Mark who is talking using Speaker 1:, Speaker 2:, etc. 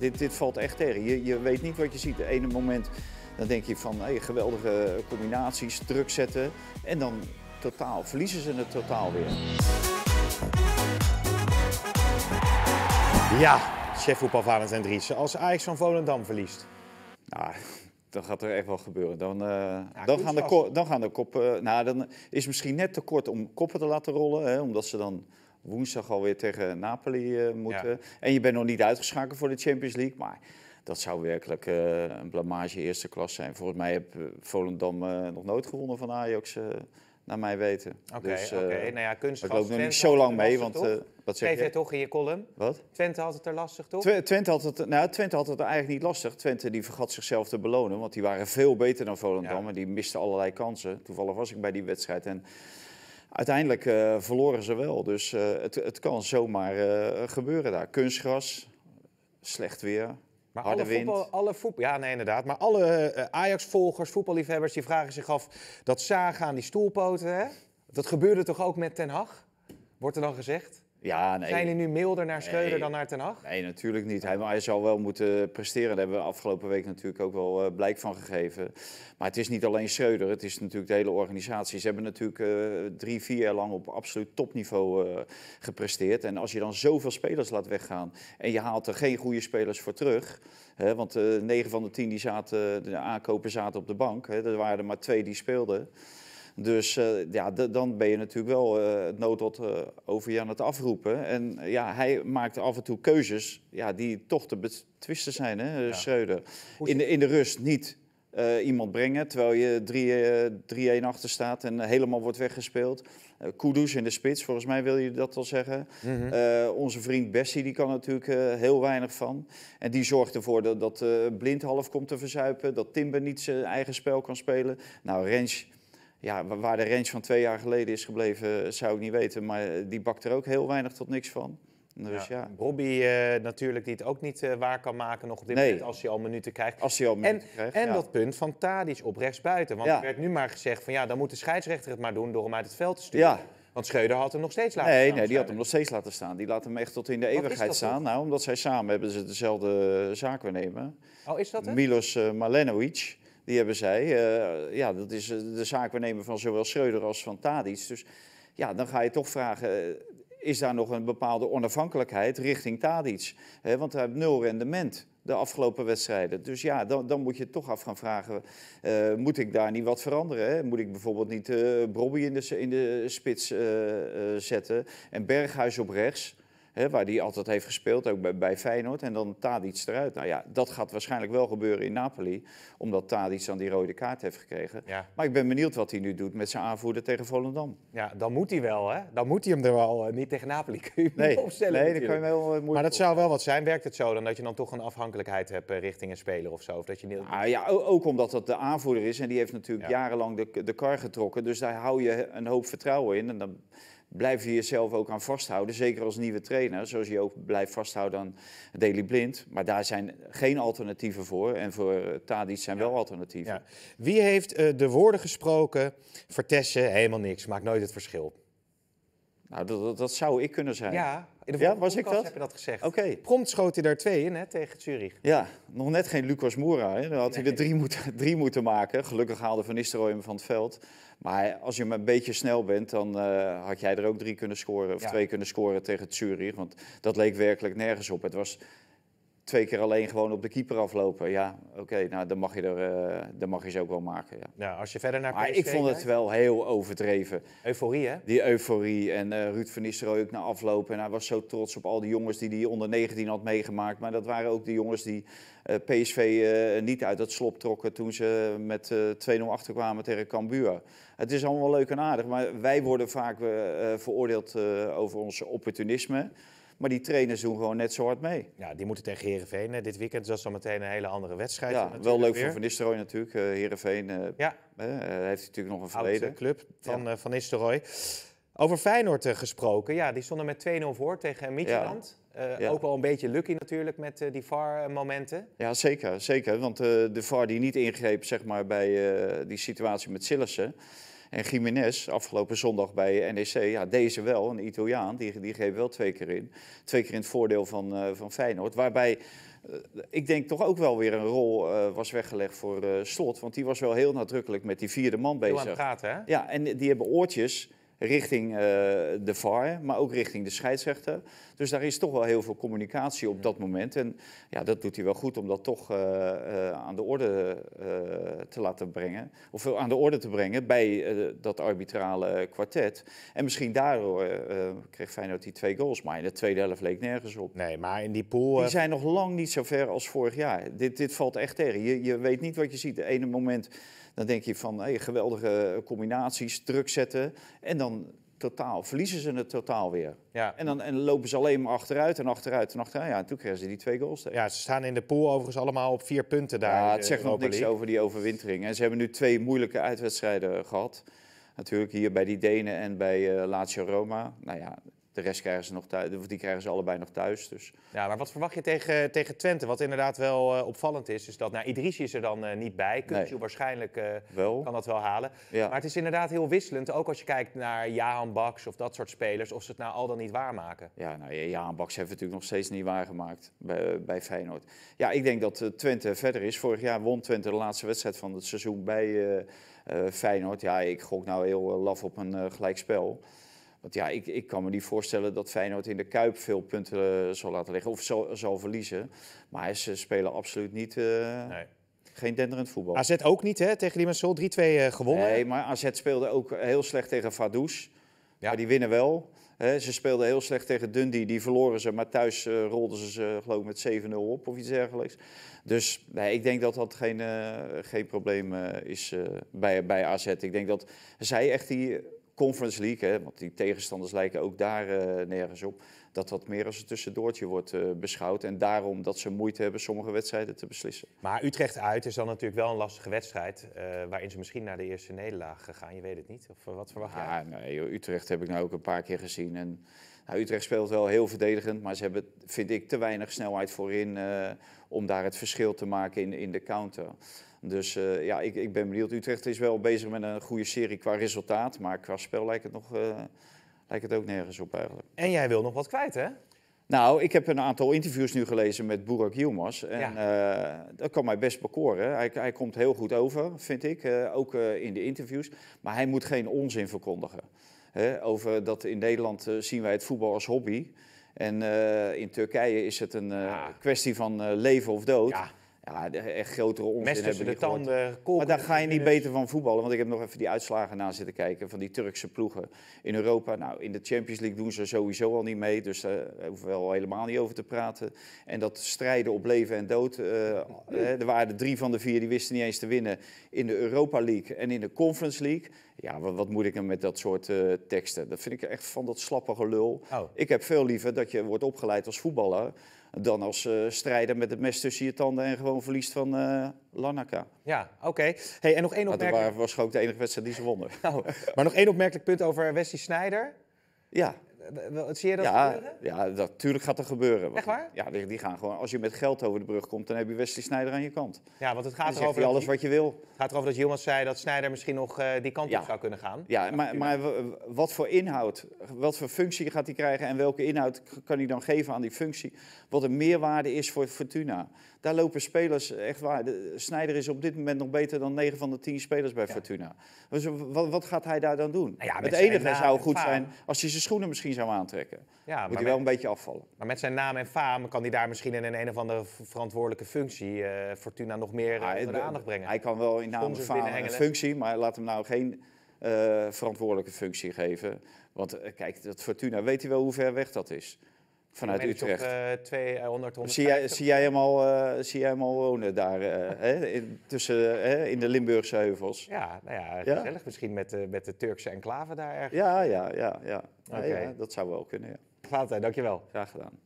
Speaker 1: Dit, dit valt echt tegen. Je, je weet niet wat je ziet. Eén ene moment dan denk je van hey, geweldige combinaties, druk zetten. En dan totaal, verliezen ze het totaal weer.
Speaker 2: Ja, chef voetbalvarend en Dries. Als Ajax van Volendam verliest. Nou, dan gaat er echt wel gebeuren. Dan, eh,
Speaker 1: dan, gaan, de dan gaan de koppen... nou, dan is misschien net te kort om koppen te laten rollen. Hè, omdat ze dan woensdag alweer tegen Napoli eh, moeten. En je bent nog niet uitgeschakeld voor de Champions League. Maar dat zou werkelijk eh, een blamage eerste klas zijn. Volgens mij heb eh, Volendam nog nooit gewonnen van Ajax, naar mij weten. Oké, okay, dus, okay. nou ja, kunstgras. Ik loop nog niet zo lang mee, want... Wat zeg je?
Speaker 2: toch in je column. Wat? Twente had het er lastig, toch? Twente,
Speaker 1: had het, nou, Twente had het eigenlijk niet lastig. Twente die vergat zichzelf te belonen, want die waren veel beter dan Volendam. En die misten allerlei kansen. Toevallig was ik bij die wedstrijd en uiteindelijk eh, verloren ze wel. Dus eh, het, het kan zomaar eh, gebeuren daar. Kunstgras, slecht
Speaker 2: weer. Maar harde alle voetbal, alle voetbal, ja, nee, inderdaad. Maar alle Ajax-volgers, voetballiefhebbers, die vragen zich af dat zagen aan die stoelpoten. Hè? Dat gebeurde toch ook met Ten Hag? Wordt er dan gezegd? Ja, Zijn jullie nu milder naar Schreuder dan naar Ten Hag?
Speaker 1: Nee, natuurlijk niet. Hij, hij zal wel moeten presteren. Daar hebben we afgelopen week natuurlijk ook wel eh, blijk van gegeven. Maar het is niet alleen Schreuder, het is natuurlijk de hele organisatie. Ze hebben natuurlijk eh, drie, vier jaar lang op absoluut topniveau eh, gepresteerd. En als je dan zoveel spelers laat weggaan en je haalt er geen goede spelers voor terug... Hè, want negen van de tien die zaten, de aankopen zaten op de bank. er waren er maar twee die speelden. Dus eh, ja, dan ben je natuurlijk wel eh, het noodlot eh, over je aan het afroepen. En ja, hij maakt af en toe keuzes ja, die toch te betwisten zijn, hè, Schreuder. In de, in de rust niet iemand brengen. Terwijl je 3-1 achter staat en helemaal wordt weggespeeld. Uh, Kudus in de spits, volgens mij wil je dat al zeggen. Mhm. onze vriend Bessie, die kan natuurlijk heel weinig van. En die zorgt ervoor dat, dat Blind half komt te verzuipen. Dat Timber niet zijn eigen spel kan spelen. Nou, Rens ja, waar de range van twee jaar geleden is gebleven, eh, zou ik niet weten. Maar eh, die bakt er ook heel weinig tot niks van. Dus ja.
Speaker 2: Bobby eh, natuurlijk, die het ook niet waar kan maken nog op dit moment als hij al minuten krijgt. Als hij al minuten en, krijgt, En dat punt van Tadic op buiten. Want er werd nu maar gezegd van ja, dan moet de scheidsrechter het maar doen door hem uit het veld te sturen. Want Scheuder had hem nog steeds laten nee, staan. Nee, die had
Speaker 1: hem nog steeds laten staan. Die laat hem echt tot in de eeuwigheid staan. Nou, omdat zij samen hebben ze dezelfde zaak nemen. Oh, is dat het? Milos uh, Malenovic. Die hebben zij. Eh, ja, dat is eh, de zaak we nemen van zowel Schreuder als van Tadic. Dus ja, dan ga je toch vragen, eh, is daar nog een bepaalde onafhankelijkheid richting Tadic? want hij heeft nul rendement de afgelopen wedstrijden. Dus ja, dan, dan moet je toch af gaan vragen, moet ik daar niet wat veranderen? Hè? Moet ik bijvoorbeeld niet uh, Brobby in de, in de spits zetten en Berghuis op rechts? waar hij altijd heeft gespeeld, ook bij, bij Feyenoord. En dan Tadic eruit. Nou ja, dat gaat waarschijnlijk wel gebeuren in Napoli. Omdat Tadic dan die rode kaart heeft gekregen.
Speaker 2: Maar ik ben benieuwd wat hij nu doet met zijn aanvoerder tegen Volendam. Ja, dan moet hij wel, hè? Dan moet hij hem er wel. Eh, niet tegen Napoli kunnen nee, Nee, dat kan je wel eh, moeilijk Maar dat zou wel wat zijn. Werkt het zo dan dat je dan toch een afhankelijkheid hebt eh, richting een speler of zo? Of dat je niet... Nou ja, ook omdat dat de aanvoerder is. En die heeft natuurlijk
Speaker 1: jarenlang de, de kar getrokken. Dus daar hou je een hoop vertrouwen in. En dan blijf je jezelf ook aan vasthouden. Zeker als nieuwe trainer, zoals je ook blijft vasthouden aan Daily Blind. Maar daar zijn geen alternatieven voor. En voor eh, Tadic zijn wel alternatieven. Wie heeft eh, de
Speaker 2: woorden gesproken? Vertessen, helemaal niks. Maakt nooit het verschil. Nou, dat, dat, zou ik kunnen zijn. Ja, was ik dat? heb je dat gezegd. Oké. Prompt schoot hij daar twee in hè, tegen Zurich.
Speaker 1: Ja, nog net geen Lucas Moura. Hè. Dan had hij er drie moeten, moeten maken. Gelukkig haalde Van Nistelrooy hem van het veld. Maar als je maar een beetje snel bent, dan eh, had jij er ook drie kunnen scoren. Of twee kunnen scoren tegen Zurich. Want dat leek werkelijk nergens op. Het was twee keer alleen gewoon op de keeper aflopen. Ja, oké, nou dan mag, je er, eh, dan mag je ze ook wel maken. Ja.
Speaker 2: Nou, als je verder naar Maar ik vond het
Speaker 1: wel heel overdreven. Euforie, hè? Die euforie. En eh, Ruud van Nistelrooy ook na aflopen. En hij was zo trots op al die jongens die hij onder 19 had meegemaakt. Maar dat waren ook de jongens die uh, eh, PSV niet uit het slop trokken toen ze met 2-0 achterkwamen tegen Cambuur. Het is allemaal leuk en aardig, maar wij worden vaak veroordeeld over ons opportunisme. Maar die trainers doen gewoon net zo hard mee. Ja, die moeten tegen Herenveen
Speaker 2: dit weekend. is dat is meteen een hele andere wedstrijd. Ja, wel leuk voor Van
Speaker 1: Nistelrooy natuurlijk. Herenveen eh, uh, eh, ja. Uh,
Speaker 2: heeft natuurlijk nog een verleden. club van ja. uh, Van Nistelrooy. Over Feyenoord gesproken. Ja, die stonden met 2-0 voor tegen Midtjylland. Ja. Ook wel een beetje lucky natuurlijk met die VAR-momenten.
Speaker 1: Ja, zeker. zeker. Want de VAR die niet ingreep zeg maar, bij die situatie met Sillessen... En Jiménez, afgelopen zondag bij NEC, ja, deze wel, een Italiaan, die, die geeft wel twee keer in. Twee keer in het voordeel van, uh, van Feyenoord. Waarbij eh, ik denk toch ook wel weer een rol eh, was weggelegd voor Slot. Want die was wel heel nadrukkelijk met die vierde man bezig. Heel aan het praten, Ja, en die hebben oortjes richting eh, de VAR, maar ook richting de scheidsrechter. Dus daar is toch wel heel veel communicatie op dat moment. En ja, dat doet hij wel goed om dat toch eh, eh, aan de orde te laten brengen. Of aan de orde te brengen bij dat arbitrale kwartet. En misschien daardoor kreeg Feyenoord die twee goals. Maar in de tweede helft leek nergens op. Nee, maar in die pool... Die zijn nog lang niet zo ver als vorig jaar. Dit, dit valt echt tegen. Je, je weet niet wat je ziet. Het ene moment... Dan denk je van hey, geweldige combinaties, druk zetten. En dan totaal, verliezen ze het totaal weer. Ja. En dan en lopen ze alleen maar achteruit en achteruit en achteruit. Ja, en toen krijgen ze die twee goals Ja, ze staan in
Speaker 2: de pool overigens allemaal op vier punten daar. Ja, eh, het zegt nog niks over
Speaker 1: die overwintering. En ze hebben nu twee moeilijke uitwedstrijden gehad. Natuurlijk hier bij die Denen en bij uh, Lazio Roma. Nou ja, de rest krijgen ze nog thuis, die krijgen ze allebei nog thuis. Dus.
Speaker 2: Ja, maar wat verwacht je tegen, tegen Twente? Wat inderdaad wel eh, opvallend is, is dat nou, Idrissi is er dan eh, niet bij. Kunt nee. waarschijnlijk eh, wel. kan dat wel halen. Ja. Maar het is inderdaad heel wisselend, ook als je kijkt naar Jahan Baks of dat soort spelers, of ze het nou al dan niet waarmaken.
Speaker 1: Ja, nou, Jahan Baks heeft het natuurlijk nog steeds niet waargemaakt bij, bij Feyenoord. Ja, ik denk dat Twente verder is. Vorig jaar won Twente de laatste wedstrijd van het seizoen bij Feyenoord. Ja, ik gok nou heel laf op een gelijkspel. Want ja, ik, ik kan me niet voorstellen dat Feyenoord in de Kuip veel punten eh, zal laten liggen of zal, verliezen. Maar ze spelen absoluut niet... Eh, nee geen denderend voetbal. AZ
Speaker 2: ook niet, hè? Tegen Limassol 3-2 eh, gewonnen. Nee,
Speaker 1: maar AZ speelde ook heel slecht tegen Vaduz. Ja. Maar die winnen wel. ze speelden heel slecht tegen Dundee. Die verloren ze, maar thuis uh, rolden ze ze geloof ik met 7-0 op of iets dergelijks. Dus nee, ik denk dat dat geen, geen probleem is bij, bij AZ. Ik denk dat zij echt die Conference League, hè, want die tegenstanders lijken ook daar eh, nergens op, dat dat meer als een tussendoortje wordt eh, beschouwd. En daarom dat ze moeite hebben sommige wedstrijden te beslissen.
Speaker 2: Maar Utrecht uit is dan natuurlijk wel een lastige wedstrijd, eh, waarin ze misschien naar de eerste nederlaag gaan. Je weet het niet. Of wat verwacht ja,
Speaker 1: Nee, Utrecht heb ik nou ook een paar keer gezien. En, nou, Utrecht speelt wel heel verdedigend, maar ze hebben, vind ik, te weinig snelheid voorin om daar het verschil te maken in, in de counter. Dus eh, ja, ik, ik ben benieuwd. Utrecht is wel bezig met een goede serie qua resultaat, maar qua spel lijkt het, nog, eh, lijkt het ook nergens op eigenlijk.
Speaker 2: En jij wil nog wat kwijt, hè?
Speaker 1: Nou, ik heb een aantal interviews nu gelezen met Burak Yilmaz. En eh, dat kan mij best bekoren. Hij, hij, komt heel goed over, vind ik. ook in de interviews. Maar hij moet geen onzin verkondigen. over dat in Nederland zien wij het voetbal als hobby. En in Turkije is het een kwestie van leven of dood. Ja. Ja, echt grotere onzin hebben de tanden, eh, Maar daar ga je niet beter van voetballen. Want ik heb nog even die uitslagen na zitten kijken van die Turkse ploegen in Europa. Nou, in de Champions League doen ze sowieso al niet mee. Dus eh, daar hoeven we al helemaal niet over te praten. En dat strijden op leven en dood. Eh, er waren drie van de vier die wisten niet eens te winnen in de Europa League en in de Conference League. Ja, wat, wat moet ik hem nou met dat soort teksten? Dat vind ik echt van dat slappige lul. Oh. Ik heb veel liever dat je wordt opgeleid als voetballer dan als uh, strijder met het mes tussen je tanden en gewoon verliest van uh, eh, Lanaka.
Speaker 2: Ja, oké. Hey, en nog één nou, opmerkelijk... Dat
Speaker 1: was ook de enige wedstrijd die ze wonnen.
Speaker 2: nou, maar nog één opmerkelijk punt over Wesley Snijder. Ja. Eh, zie je dat ja, gebeuren?
Speaker 1: Ja, natuurlijk gaat dat gebeuren. Echt waar? Ja, die, die, gaan gewoon... Als je met geld over de brug komt, dan heb je Wesley Snijder aan je kant.
Speaker 2: Ja, want het gaat erover... alles wat je wil. Het gaat erover dat Jonas zei dat Snijder misschien nog eh, die kant op zou kunnen gaan. Ja, maar, maar
Speaker 1: wat voor inhoud, wat voor functie gaat hij krijgen... en welke inhoud kan hij dan geven aan die functie? Wat een meerwaarde is voor Fortuna. Daar lopen spelers echt waar. Snijder is op dit moment nog beter dan 9 van de 10 spelers bij Fortuna. Dus wat, wat, gaat hij daar dan doen? Nou ja, het enige zou goed zijn
Speaker 2: als hij zijn schoenen misschien misschien zou aantrekken. Ja, moet hij wel een beetje afvallen. Maar met zijn naam en faam kan hij daar misschien in een, een of andere verantwoordelijke functie eh, Fortuna nog meer eh, onder de aandacht brengen. Hij kan wel in naam en een functie,
Speaker 1: maar laat hem nou geen eh, verantwoordelijke functie geven. Want kijk, dat Fortuna weet hij wel hoe ver weg dat is. Vanuit Utrecht.
Speaker 2: Op, 200, 100. Zie jij,
Speaker 1: zie jij, hem al, uh, zie jij hem al wonen daar, uh, in, tussen, eh, in de Limburgse heuvels? Ja, nou
Speaker 2: ja, gezellig. Misschien met, de, met de Turkse enclave daar ergens.
Speaker 1: Ja, ja, ja. ja. Okay. ja
Speaker 2: dat zou wel kunnen, ja. Plaatij, dankjewel. Graag gedaan.